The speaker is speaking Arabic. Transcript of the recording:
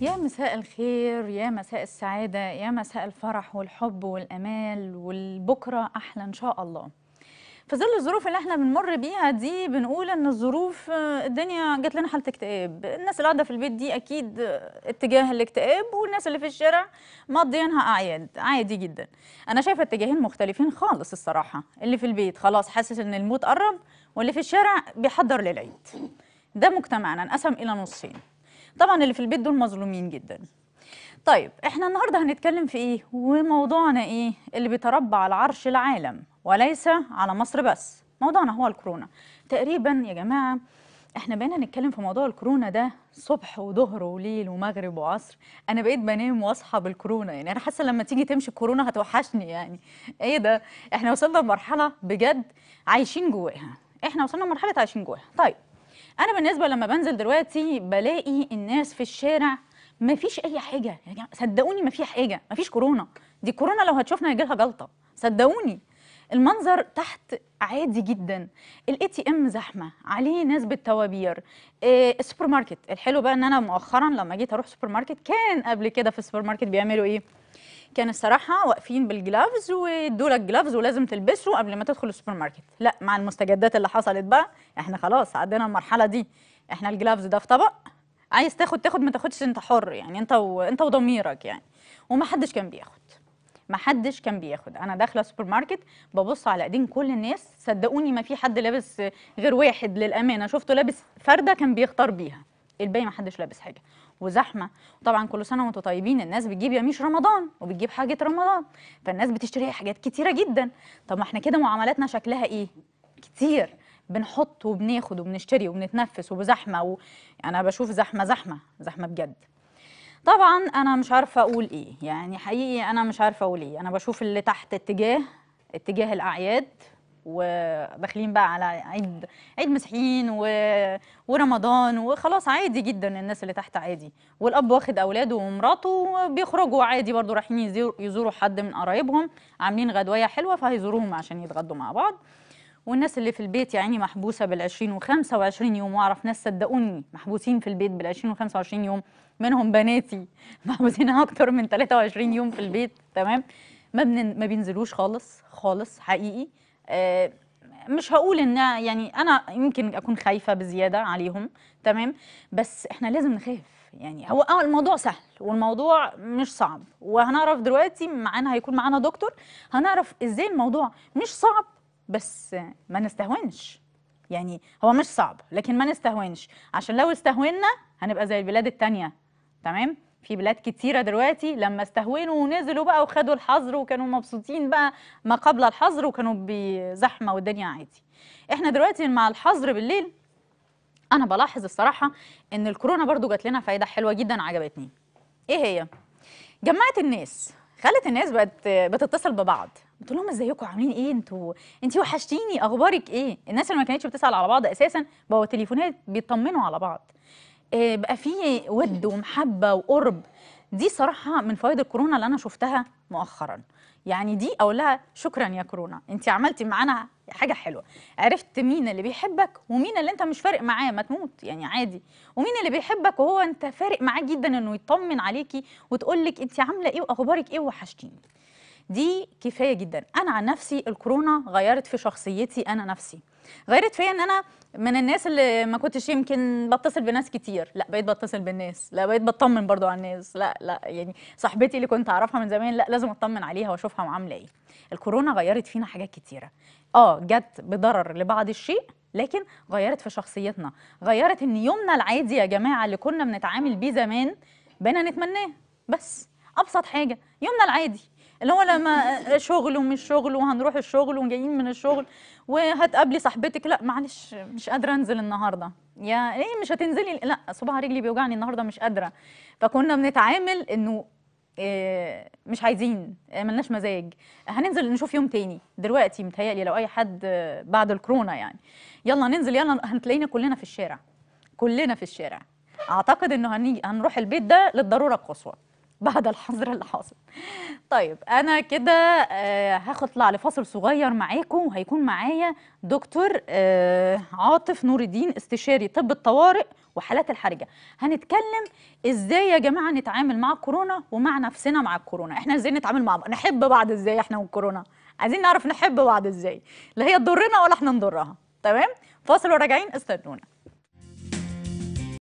يا مساء الخير يا مساء السعادة يا مساء الفرح والحب والأمال والبكرة أحلى إن شاء الله في ظل الظروف اللي احنا بنمر بيها دي بنقول ان الظروف الدنيا جات لنا حاله اكتئاب الناس اللي قاعده في البيت دي اكيد اتجاه الاكتئاب والناس اللي في الشارع مضيينها اعياد عادي جدا انا شايفه اتجاهين مختلفين خالص الصراحه اللي في البيت خلاص حاسس ان الموت قرب واللي في الشارع بيحضر للعيد ده مجتمعنا انقسم الى نصين طبعا اللي في البيت دول مظلومين جدا طيب احنا النهارده هنتكلم في ايه وموضوعنا ايه اللي بيتربى على عرش العالم وليس على مصر بس موضوعنا هو الكورونا تقريبا يا جماعه احنا بقينا نتكلم في موضوع الكورونا ده صبح وظهر وليل ومغرب وعصر انا بقيت بنام واصحى بالكورونا يعني انا حاسه لما تيجي تمشي الكورونا هتوحشني يعني ايه ده احنا وصلنا لمرحله بجد عايشين جواها احنا وصلنا لمرحله عايشين جواها طيب انا بالنسبه لما بنزل دلوقتي بلاقي الناس في الشارع ما فيش اي حاجه يعني صدقوني ما في حاجه ما فيش كورونا دي كورونا لو هتشوفنا هيجي لها جلطه صدقوني المنظر تحت عادي جدا الاي تي ام زحمه عليه ناس بالتوابير إيه السوبر ماركت الحلو بقى ان انا مؤخرا لما جيت اروح سوبر ماركت كان قبل كده في السوبر ماركت بيعملوا ايه كان الصراحه واقفين بالجلافز وادوا لك جلافز ولازم تلبسه قبل ما تدخل السوبر ماركت لا مع المستجدات اللي حصلت بقى احنا خلاص عدينا المرحله دي احنا الجلافز ده في طبق عايز تاخد تاخد ما تاخدش انت حر يعني انت انت وضميرك يعني ومحدش كان بياخد محدش كان بياخد انا داخله السوبر ماركت ببص على ايدين كل الناس صدقوني ما في حد لابس غير واحد للامانه شفته لابس فرده كان بيختار بيها الباقي ما حدش لابس حاجه وزحمه طبعا كل سنه وانتم طيبين الناس بتجيب يميش رمضان وبتجيب حاجه رمضان فالناس بتشتري حاجات كتيره جدا طب ما احنا كده معاملاتنا شكلها ايه كتير بنحط وبناخد وبنشتري وبنتنفس وبزحمه و... انا بشوف زحمه زحمه زحمه بجد طبعا انا مش عارفه اقول ايه يعني حقيقي انا مش عارفه اقول ايه انا بشوف اللي تحت اتجاه اتجاه الاعياد وداخلين بقى على عيد عيد مسيحيين و... ورمضان وخلاص عادي جدا الناس اللي تحت عادي والاب واخد اولاده ومراته بيخرجوا عادي برضو رايحين يزوروا حد من قرايبهم عاملين غدوايه حلوه فهيزوروهم عشان يتغدوا مع بعض والناس اللي في البيت يا عيني محبوسه بال20 و25 يوم واعرف ناس صدقوني محبوسين في البيت بال20 و25 يوم منهم بناتي محبوسين اكتر من 23 يوم في البيت تمام ما بن... ما بينزلوش خالص خالص حقيقي آه، مش هقول انها يعني انا يمكن اكون خايفه بزياده عليهم تمام بس احنا لازم نخاف يعني هو آه، الموضوع سهل والموضوع مش صعب وهنعرف دلوقتي معانا هيكون معانا دكتور هنعرف ازاي الموضوع مش صعب بس ما نستهونش يعني هو مش صعب لكن ما نستهونش عشان لو استهونا هنبقى زي البلاد التانية تمام في بلاد كتيرة دلوقتي لما استهونوا ونزلوا بقى وخدوا الحظر وكانوا مبسوطين بقى ما قبل الحظر وكانوا بزحمة والدنيا عادي احنا دلوقتي مع الحظر بالليل انا بلاحظ الصراحة ان الكورونا برضو جات لنا فايدة حلوة جدا عجبتني ايه هي جمعت الناس خلت الناس بقت بتتصل ببعض قلت لهم ازيكم عاملين ايه انتوا انت وحشتيني اخبارك ايه الناس اللي ما كانتش بتسال على بعض اساسا بقوا تليفونات بيطمنوا على بعض آه، بقى في ود ومحبه وقرب دي صراحه من فوائد الكورونا اللي انا شفتها مؤخرا يعني دي لها شكرا يا كورونا انت عملتي معانا حاجه حلوه عرفت مين اللي بيحبك ومين اللي انت مش فارق معاه ما تموت يعني عادي ومين اللي بيحبك وهو انت فارق معاه جدا انه يطمن عليكي وتقول لك انت عامله ايه واخبارك ايه وحشتيني دي كفايه جدا انا عن نفسي الكورونا غيرت في شخصيتي انا نفسي غيرت فيا ان انا من الناس اللي ما كنتش يمكن بتصل بناس كتير لا بقيت بتصل بالناس لا بقيت بطمن برضو على الناس لا لا يعني صاحبتي اللي كنت اعرفها من زمان لا لازم اطمن عليها واشوفها عامله ايه الكورونا غيرت فينا حاجات كتيره اه جت بضرر لبعض الشيء لكن غيرت في شخصيتنا غيرت ان يومنا العادي يا جماعه اللي كنا بنتعامل بيه زمان بقينا نتمناه بس ابسط حاجه يومنا العادي اللي هو لما شغل ومش شغل وهنروح الشغل وجايين من الشغل وهتقابلي صاحبتك لا معلش مش قادره انزل النهارده يا ايه مش هتنزلي لا صباع رجلي بيوجعني النهارده مش قادره فكنا بنتعامل انه آه، مش عايزين ملناش مزاج هننزل نشوف يوم تاني دلوقتي متهيألي لو اي حد بعد الكورونا يعني يلا ننزل يلا هتلاقينا كلنا في الشارع كلنا في الشارع اعتقد انه هنيجي هنروح البيت ده للضروره القصوى بعد الحظر اللي حاصل طيب انا كده هطلع آه، لفاصل صغير معاكم وهيكون معايا دكتور آه، عاطف نور الدين استشاري طب الطوارئ وحالات الحرجه هنتكلم ازاي يا جماعه نتعامل مع الكورونا ومع نفسنا مع الكورونا احنا ازاي نتعامل مع بعض نحب بعض ازاي احنا والكورونا عايزين نعرف نحب بعض ازاي لا هي تضرنا ولا احنا نضرها تمام فاصل وراجعين استنونا